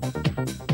Thank you.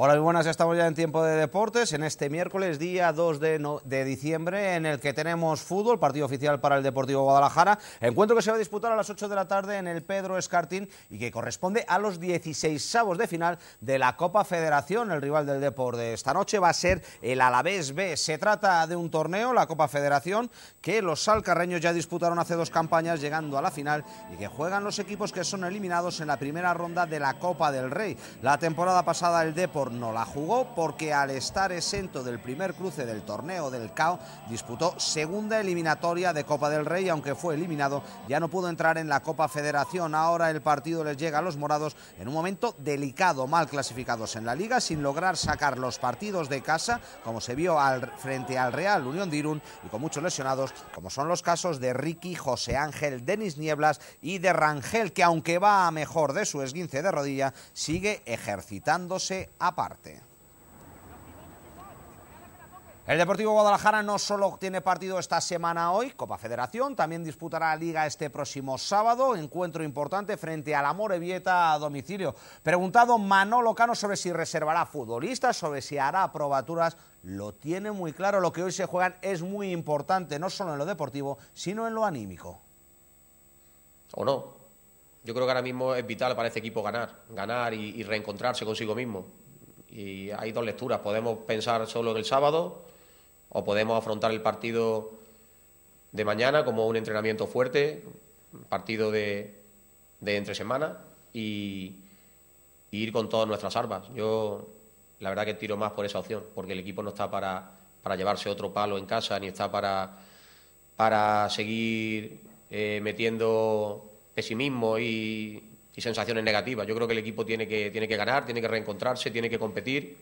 Hola, muy buenas, estamos ya en tiempo de deportes, en este miércoles, día 2 de, de, diciembre, en el que tenemos fútbol, partido oficial para el Deportivo Guadalajara, encuentro que se va a disputar a las 8 de la tarde en el Pedro Escartín y que corresponde a los 16 avos de final de la Copa Federación. El rival del Deporte de esta noche va a ser el Alavés B. Se trata de un torneo, la Copa Federación, que los salcarreños ya disputaron hace dos campañas llegando a la final y que juegan los equipos que son eliminados en la primera ronda de la Copa del Rey. La temporada pasada el Deporte no la jugó porque al estar exento del primer cruce del torneo del CAO disputó segunda eliminatoria de Copa del Rey, aunque fue eliminado, ya no pudo entrar en la Copa Federación. Ahora el partido les llega a los morados en un momento delicado, mal clasificados en la liga, sin lograr sacar los partidos de casa, como se vio frente al Real Unión de Irún y con muchos lesionados, como son los casos de Ricky, José Ángel, Denis Nieblas y de Rangel, que aunque va a mejor de su esguince de rodilla, sigue ejercitándose a parte. El Deportivo Guadalajara no solo tiene partido esta semana hoy, Copa Federación, también disputará la Liga este próximo sábado, encuentro importante frente a la Morevieta a domicilio. Preguntado Manolo Cano sobre si reservará futbolistas, sobre si hará probaturas, lo tiene muy claro, lo que hoy se juegan es muy importante, no solo en lo deportivo, sino en lo anímico. ¿O no? Yo creo que ahora mismo es vital para este equipo ganar, ganar y reencontrarse consigo mismo. Y hay dos lecturas. Podemos pensar solo en el sábado o podemos afrontar el partido de mañana como un entrenamiento fuerte, partido de, de entre semana y, ir con todas nuestras armas. Yo la verdad que tiro más por esa opción, porque el equipo no está para, para llevarse otro palo en casa, ni está para, para seguir eh, metiendo pesimismo y, y sensaciones negativas. Yo creo que el equipo tiene que, tiene que ganar, tiene que reencontrarse, tiene que competir.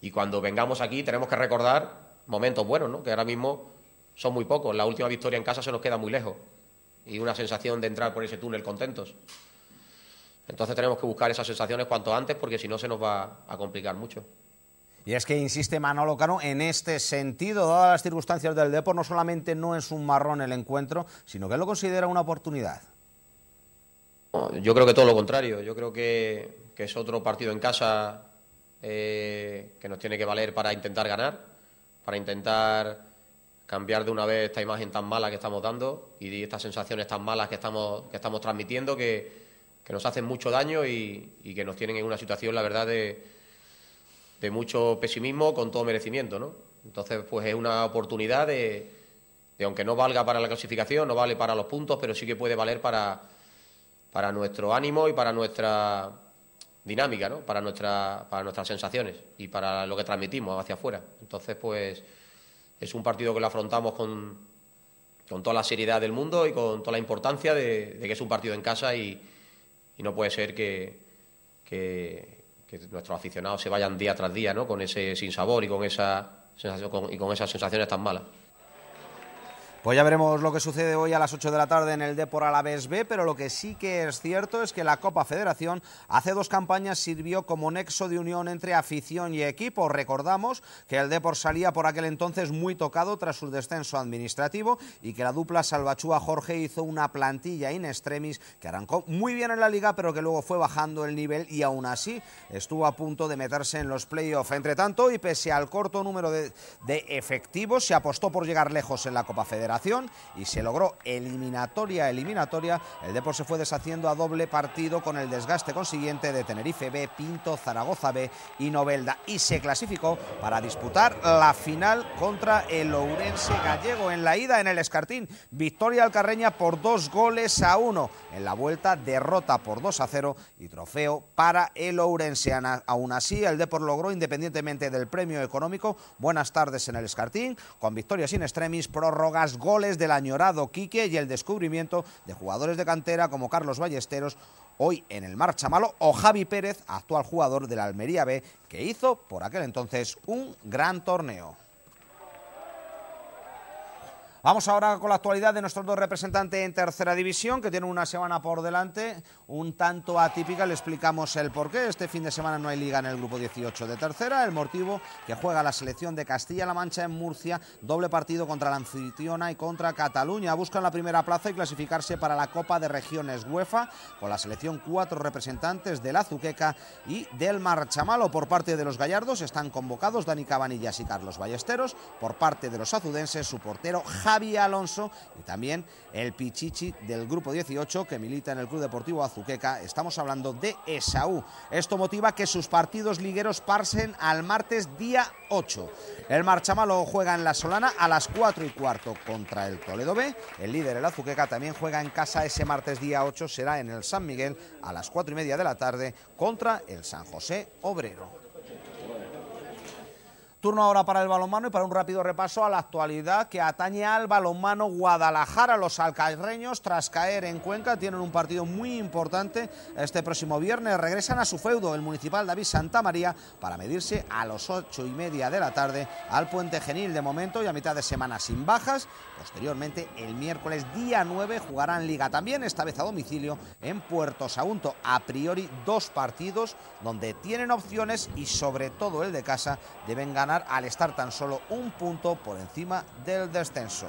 Y cuando vengamos aquí tenemos que recordar momentos buenos, ¿no? que ahora mismo son muy pocos. La última victoria en casa se nos queda muy lejos y una sensación de entrar por ese túnel contentos. Entonces tenemos que buscar esas sensaciones cuanto antes porque si no se nos va a complicar mucho. Y es que insiste Manolo Cano en este sentido, dadas las circunstancias del deporte, no solamente no es un marrón el encuentro, sino que lo considera una oportunidad. Yo creo que todo lo contrario. Yo creo que, es otro partido en casa eh, que nos tiene que valer para intentar ganar, para intentar cambiar de una vez esta imagen tan mala que estamos dando y estas sensaciones tan malas que estamos, que estamos transmitiendo que, que nos hacen mucho daño y, que nos tienen en una situación, la verdad, de, de mucho pesimismo con todo merecimiento. ¿no? Entonces, pues es una oportunidad de, aunque no valga para la clasificación, no vale para los puntos, pero sí que puede valer para para nuestro ánimo y para nuestra dinámica, ¿no? para, nuestra, para nuestras sensaciones y para lo que transmitimos hacia afuera. Entonces, pues es un partido que lo afrontamos con, toda la seriedad del mundo y con toda la importancia de, que es un partido en casa y, no puede ser que, nuestros aficionados se vayan día tras día ¿no? con ese sinsabor y con, esa sensación, y con esas sensaciones tan malas. Pues ya veremos lo que sucede hoy a las 8 de la tarde en el a la B, pero lo que sí que es cierto es que la Copa Federación hace dos campañas sirvió como nexo de unión entre afición y equipo. Recordamos que el Depor salía por aquel entonces muy tocado tras su descenso administrativo y que la dupla Salvachúa Jorge hizo una plantilla in extremis que arrancó muy bien en la liga, pero que luego fue bajando el nivel y aún así estuvo a punto de meterse en los playoffs. Entre tanto, y pese al corto número de, de efectivos, se apostó por llegar lejos en la Copa Federación y se logró eliminatoria eliminatoria. El Depor se fue deshaciendo a doble partido con el desgaste consiguiente de Tenerife B, Pinto, Zaragoza B y Novelda y se clasificó para disputar la final contra el Ourense Gallego en la ida en el Escartín. Victoria alcarreña por dos goles a uno. En la vuelta derrota por 2 a 0 y trofeo para el Ourense. Aún así, el Depor logró, independientemente del premio económico, buenas tardes en el Escartín, con victorias sin extremis, prórrogas, goles del añorado Quique y el descubrimiento de jugadores de cantera como Carlos Ballesteros, hoy en el Marcha Malo, o Javi Pérez, actual jugador del Almería B, que hizo por aquel entonces un gran torneo. Vamos ahora con la actualidad de nuestros dos representantes en tercera división, que tienen una semana por delante, un tanto atípica, le explicamos el porqué. Este fin de semana no hay liga en el grupo 18 de tercera, el motivo que juega la selección de Castilla-La Mancha en Murcia, doble partido contra la anfitriona y contra Cataluña. Buscan la primera plaza y clasificarse para la Copa de Regiones UEFA, con la selección cuatro representantes de la Azuqueca y del Marchamalo. Por parte de los gallardos están convocados Dani Cabanillas y Carlos Ballesteros, por parte de los azudenses su portero Javier Xavi Alonso y también el Pichichi del grupo 18 que milita en el Club Deportivo Azuqueca. Estamos hablando de Esaú. Esto motiva que sus partidos ligueros parsen al martes día 8. El Marchamalo juega en la Solana a las 4 y cuarto contra el Toledo B. El líder, el Azuqueca, también juega en casa ese martes día 8. Será en el San Miguel a las 4 y media de la tarde contra el San José Obrero. Turno ahora para el balonmano y para un rápido repaso a la actualidad que atañe al balonmano Guadalajara. Los alcaireños tras caer en Cuenca, tienen un partido muy importante este próximo viernes. Regresan a su feudo, el municipal David Santa María, para medirse a las ocho y media de la tarde al Puente Genil de momento y a mitad de semana sin bajas. Posteriormente, el miércoles día 9 jugarán Liga también, esta vez a domicilio en Puerto Sagunto. A priori, dos partidos donde tienen opciones y sobre todo el de casa deben ganar al estar tan solo un punto por encima del descenso.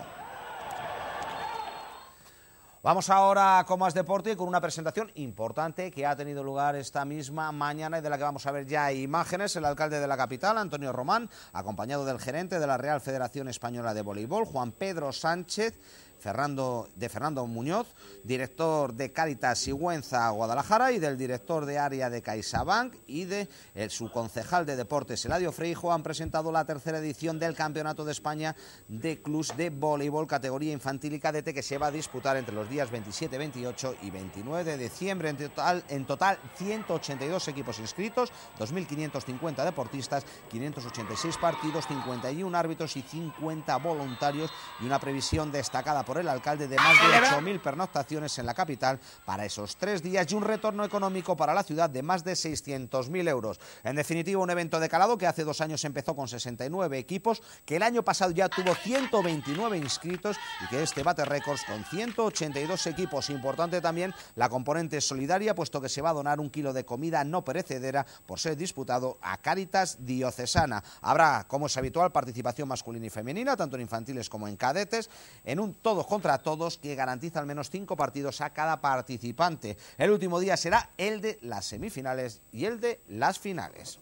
Vamos ahora con más deporte con una presentación importante que ha tenido lugar esta misma mañana y de la que vamos a ver ya imágenes. El alcalde de la capital, Antonio Román, acompañado del gerente de la Real Federación Española de Voleibol, Juan Pedro Sánchez, Fernando, de Fernando Muñoz, director de Caritas Sigüenza Guadalajara y del director de área de CaixaBank y de eh, su concejal de deportes Eladio Freijo han presentado la tercera edición del Campeonato de España de Clubs de Voleibol categoría infantil y cadete que se va a disputar entre los días 27, 28 y 29 de diciembre. En total, en total 182 equipos inscritos, 2.550 deportistas, 586 partidos, 51 árbitros y 50 voluntarios y una previsión destacada por el alcalde de más de 8.000 pernoctaciones en la capital para esos tres días y un retorno económico para la ciudad de más de 600.000 euros. En definitiva, un evento de calado que hace dos años empezó con 69 equipos, que el año pasado ya tuvo 129 inscritos y que este bate récords con 182 equipos. Importante también la componente solidaria, puesto que se va a donar un kilo de comida no perecedera por ser disputado a Caritas Diocesana. Habrá, como es habitual, participación masculina y femenina, tanto en infantiles como en cadetes, en un todo contra todos que garantiza al menos cinco partidos a cada participante. El último día será el de las semifinales y el de las finales.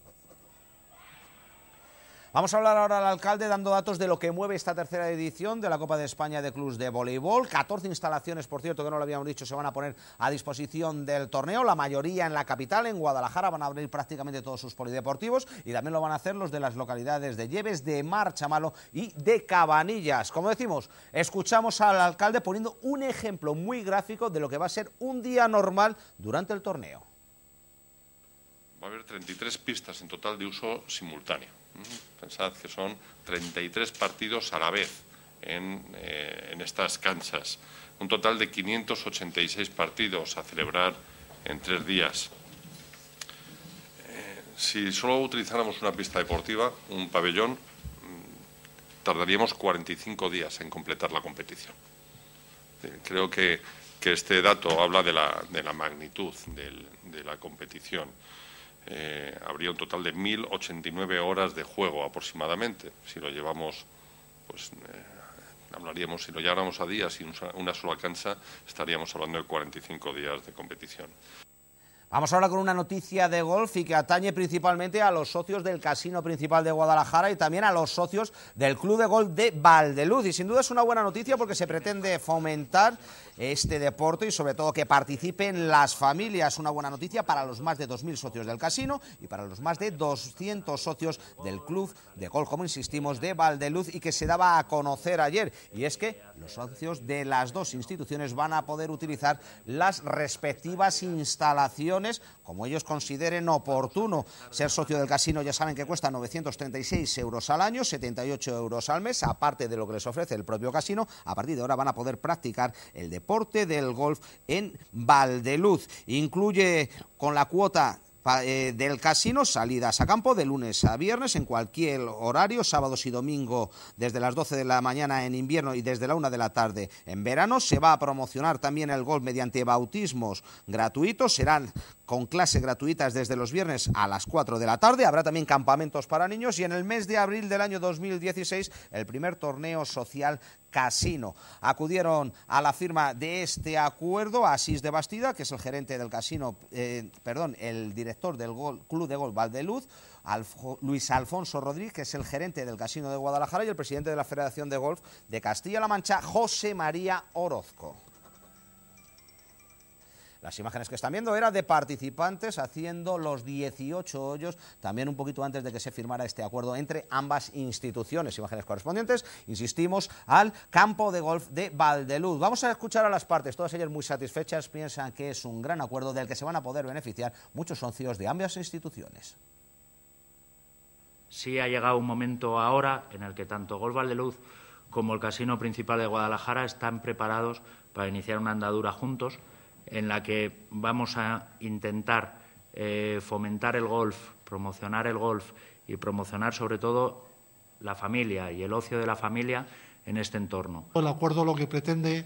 Vamos a hablar ahora al alcalde dando datos de lo que mueve esta tercera edición de la Copa de España de Clubs de Voleibol. 14 instalaciones, por cierto, que no lo habíamos dicho, se van a poner a disposición del torneo. La mayoría en la capital, en Guadalajara, van a abrir prácticamente todos sus polideportivos y también lo van a hacer los de las localidades de Lleves, de Malo y de Cabanillas. Como decimos, escuchamos al alcalde poniendo un ejemplo muy gráfico de lo que va a ser un día normal durante el torneo. Va a haber 33 pistas en total de uso simultáneo Mm, pensad que son 33 partidos a la vez eh, en, estas canchas. Un total de 586 partidos a celebrar en tres días. Eh, si solo utilizáramos una pista deportiva, un pabellón, mm, tardaríamos 45 días en completar la competición. Creo que, este dato habla de la, de la magnitud de la competición. Eh, habría un total de 1.089 horas de juego aproximadamente. Si lo llevamos, pues eh, hablaríamos, si lo lleváramos a días y una sola cancha, estaríamos hablando de 45 días de competición. Vamos ahora con una noticia de golf y que atañe principalmente a los socios del Casino Principal de Guadalajara y también a los socios del Club de Golf de Valdeluz. Y sin duda es una buena noticia porque se pretende fomentar este deporte y sobre todo que participen las familias. Una buena noticia para los más de 2.000 socios del casino y para los más de 200 socios del Club de Golf, como insistimos, de Valdeluz y que se daba a conocer ayer. Y es que los socios de las dos instituciones van a poder utilizar las respectivas instalaciones como ellos consideren oportuno. Ser socio del casino ya saben que cuesta 936 euros al año, 78 euros al mes, aparte de lo que les ofrece el propio casino. A partir de ahora van a poder practicar el deporte del golf en Valdeluz. Incluye con la cuota eh, del casino, salidas a campo de lunes a viernes en cualquier horario, sábados y domingo desde las 12 de la mañana en invierno y desde la 1 de la tarde en verano. Se va a promocionar también el golf mediante bautismos gratuitos, serán con clases gratuitas desde los viernes a las 4 de la tarde. Habrá también campamentos para niños y en el mes de abril del año 2016 el primer torneo social casino. Acudieron a la firma de este acuerdo Asís de Bastida, que es el gerente del casino, eh, perdón, el director del Club de Golf Valdeluz, Luis Alfonso Rodríguez, que es el gerente del casino de Guadalajara y el presidente de la Federación de Golf de Castilla-La Mancha, José María Orozco. Las imágenes que están viendo eran de participantes haciendo los 18 hoyos, también un poquito antes de que se firmara este acuerdo entre ambas instituciones. Imágenes correspondientes, insistimos, al campo de golf de Valdeluz. Vamos a escuchar a las partes, todas ellas muy satisfechas, piensan que es un gran acuerdo del que se van a poder beneficiar muchos socios de ambas instituciones. Sí ha llegado un momento ahora en el que tanto Golf Valdeluz como el Casino Principal de Guadalajara están preparados para iniciar una andadura juntos en la que vamos a intentar eh, fomentar el golf, promocionar el golf y promocionar sobre todo la familia y el ocio de la familia en este entorno. El acuerdo lo que pretende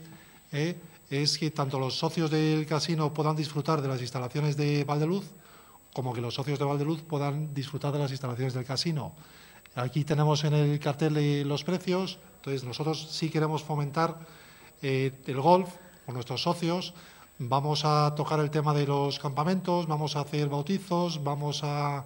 eh, es que tanto los socios del casino puedan disfrutar de las instalaciones de Valdeluz como que los socios de Valdeluz puedan disfrutar de las instalaciones del casino. Aquí tenemos en el cartel eh, los precios, entonces nosotros sí queremos fomentar el golf con nuestros socios, vamos a tocar el tema de los campamentos, vamos a hacer bautizos, vamos a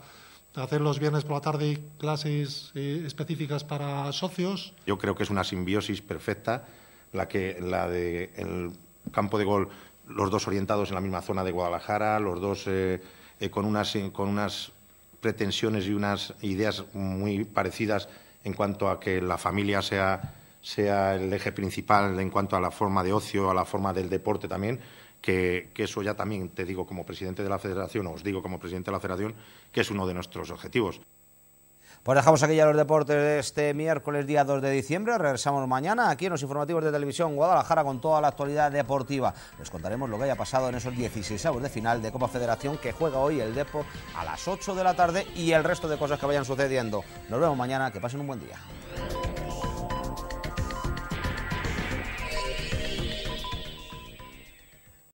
hacer los viernes por la tarde clases eh, específicas para socios. Yo creo que es una simbiosis perfecta la que la de el campo de gol, los dos orientados en la misma zona de Guadalajara, los dos eh, eh, con unas con unas pretensiones y unas ideas muy parecidas en cuanto a que la familia sea el eje principal en cuanto a la forma de ocio, a la forma del deporte también que, eso ya también te digo como presidente de la federación, o os digo como presidente de la federación, que es uno de nuestros objetivos. Pues dejamos aquí ya los deportes de este miércoles día 2 de diciembre. Regresamos mañana aquí en los informativos de Televisión Guadalajara con toda la actualidad deportiva. Les contaremos lo que haya pasado en esos 16 avos de final de Copa Federación que juega hoy el Deport a las 8 de la tarde y el resto de cosas que vayan sucediendo. Nos vemos mañana. Que pasen un buen día.